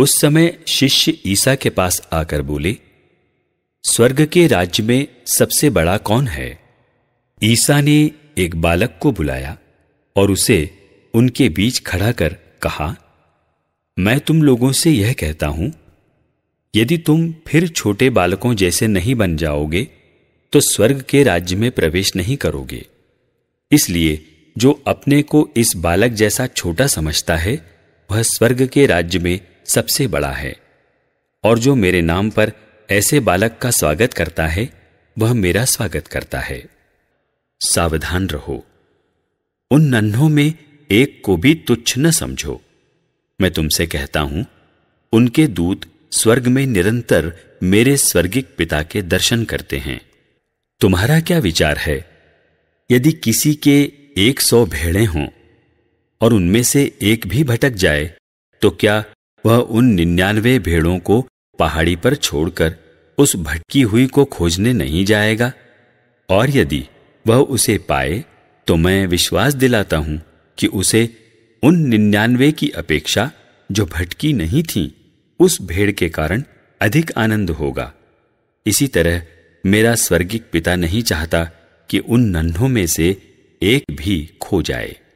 उस समय शिष्य ईसा के पास आकर बोले स्वर्ग के राज्य में सबसे बड़ा कौन है ईसा ने एक बालक को बुलाया और उसे उनके बीच खड़ा कर कहा मैं तुम लोगों से यह कहता हूं यदि तुम फिर छोटे बालकों जैसे नहीं बन जाओगे तो स्वर्ग के राज्य में प्रवेश नहीं करोगे इसलिए जो अपने को इस बालक जैसा छोटा समझता है वह स्वर्ग के राज्य में सबसे बड़ा है और जो मेरे नाम पर ऐसे बालक का स्वागत करता है वह मेरा स्वागत करता है सावधान रहो उन नन्हों में एक को भी तुच्छ न समझो मैं तुमसे कहता हूं उनके दूत स्वर्ग में निरंतर मेरे स्वर्गिक पिता के दर्शन करते हैं तुम्हारा क्या विचार है यदि किसी के एक सौ भेड़े हों और उनमें से एक भी भटक जाए तो क्या वह उन निन्यानवे भेड़ों को पहाड़ी पर छोड़कर उस भटकी हुई को खोजने नहीं जाएगा और यदि वह उसे पाए तो मैं विश्वास दिलाता हूं कि उसे उन निन्यानवे की अपेक्षा जो भटकी नहीं थी उस भेड़ के कारण अधिक आनंद होगा इसी तरह मेरा स्वर्गिक पिता नहीं चाहता कि उन नन्हों में से एक भी खो जाए